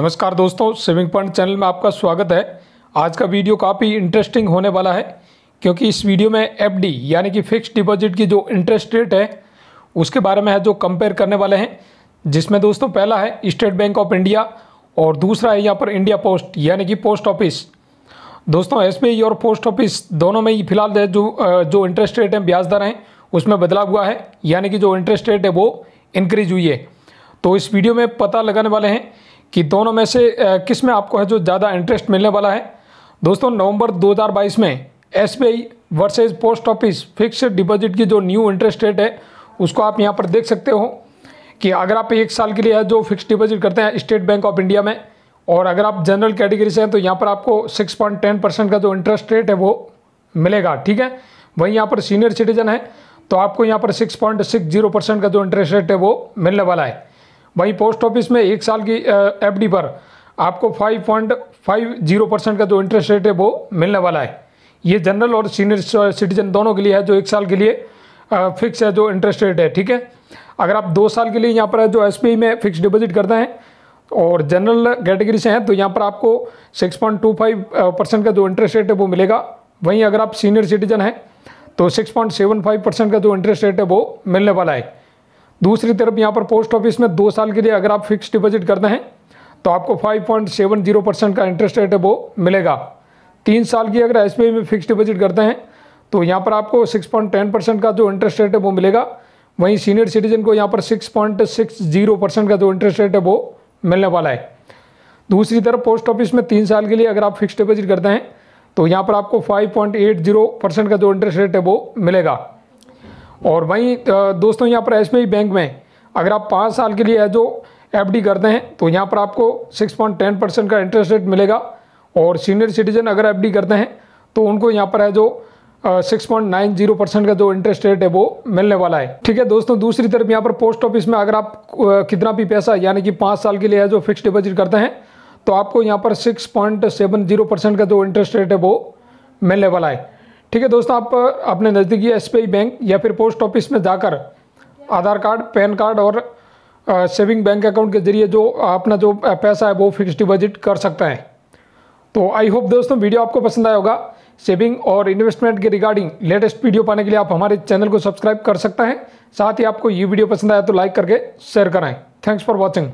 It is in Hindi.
नमस्कार दोस्तों स्विमिंग पॉइंट चैनल में आपका स्वागत है आज का वीडियो काफ़ी इंटरेस्टिंग होने वाला है क्योंकि इस वीडियो में एफडी यानी कि फिक्स डिपॉजिट की जो इंटरेस्ट रेट है उसके बारे में है जो कंपेयर करने वाले हैं जिसमें दोस्तों पहला है स्टेट बैंक ऑफ इंडिया और दूसरा है यहाँ पर इंडिया पोस्ट यानी कि पोस्ट ऑफिस दोस्तों एस और पोस्ट ऑफिस दोनों में ही फिलहाल जो जो इंटरेस्ट रेट हैं ब्याज दर हैं उसमें बदलाव हुआ है यानी कि जो इंटरेस्ट रेट है वो इंक्रीज हुई है तो इस वीडियो में पता लगाने वाले हैं कि दोनों में से किस में आपको है जो ज़्यादा इंटरेस्ट मिलने वाला है दोस्तों नवंबर 2022 में S versus post office fixed deposit की जो न्यू इंटरेस्ट रेट है उसको आप यहाँ पर देख सकते हो कि अगर आप एक साल के लिए जो फिक्स डिपॉजिट करते हैं स्टेट बैंक ऑफ इंडिया में और अगर आप जनरल कैटेगरी से हैं तो यहाँ पर आपको सिक्स पॉइंट टेन परसेंट का जो इंटरेस्ट रेट है वो मिलेगा ठीक है वहीं यहाँ पर सीनियर सिटीजन है तो आपको यहाँ पर six point six zero percent का जो इंटरेस्ट रेट है वो मिलने वाला है वहीं पोस्ट ऑफिस में एक साल की एफडी पर आपको 5.50 परसेंट का जो इंटरेस्ट रेट है वो मिलने वाला है ये जनरल और सीनियर सिटीजन दोनों के लिए है जो एक साल के लिए फिक्स है जो इंटरेस्ट रेट है ठीक है अगर आप दो साल के लिए यहाँ पर जो एस में फिक्स डिपोजिट करते हैं और जनरल कैटेगरी से हैं तो यहाँ पर आपको 6.25 परसेंट का जो इंटरेस्ट रेट है वो मिलेगा वहीं अगर आप सीनियर सिटीजन हैं तो 6.75 परसेंट का जो इंटरेस्ट रेट है वो मिलने वाला है दूसरी तरफ यहाँ पर पोस्ट ऑफिस में दो साल के लिए अगर आप फिक्स डिपॉजिट करते हैं तो आपको 5.70 परसेंट का इंटरेस्ट रेट है वो मिलेगा तीन साल की अगर एस में फिक्स डिपॉजिट करते हैं तो यहाँ पर आपको 6.10 परसेंट का जो इंटरेस्ट रेट है वो मिलेगा वहीं सीनियर सिटीजन को यहाँ पर 6.60 परसेंट का जो इंटरेस्ट रेट है वो मिलने वाला है दूसरी तरफ पोस्ट ऑफिस में तीन साल के लिए अगर आप फिक्स डिपॉजिट करते हैं तो यहाँ पर आपको फाइव परसेंट का जो इंटरेस्ट रेट है वो मिलेगा और वहीं दोस्तों यहाँ पर एस बैंक में अगर आप पाँच साल के लिए है जो एफ करते हैं तो यहाँ पर आपको 6.10 परसेंट का इंटरेस्ट रेट मिलेगा और सीनियर सिटीजन अगर एफ करते हैं तो उनको यहाँ पर है जो six point nine zero percent का जो इंटरेस्ट रेट है वो मिलने वाला है ठीक है दोस्तों दूसरी तरफ यहाँ पर पोस्ट ऑफिस में अगर आप कितना भी पैसा यानी कि पाँच साल के लिए है जो फिक्स डिपॉजिट करते हैं तो आपको यहाँ पर six point seven zero percent का जो इंटरेस्ट रेट है वो मिलने वाला है ठीक है दोस्तों आप अपने नज़दीकी एस बैंक या फिर पोस्ट ऑफिस में जाकर आधार कार्ड पैन कार्ड और सेविंग बैंक अकाउंट के जरिए जो अपना जो पैसा है वो फिक्स डिपॉजिट कर सकते हैं तो आई होप दोस्तों वीडियो आपको पसंद आया होगा सेविंग और इन्वेस्टमेंट के रिगार्डिंग लेटेस्ट वीडियो पाने के लिए आप हमारे चैनल को सब्सक्राइब कर सकते हैं साथ ही आपको ये वीडियो पसंद आया तो लाइक करके शेयर कराएँ थैंक्स फॉर वॉचिंग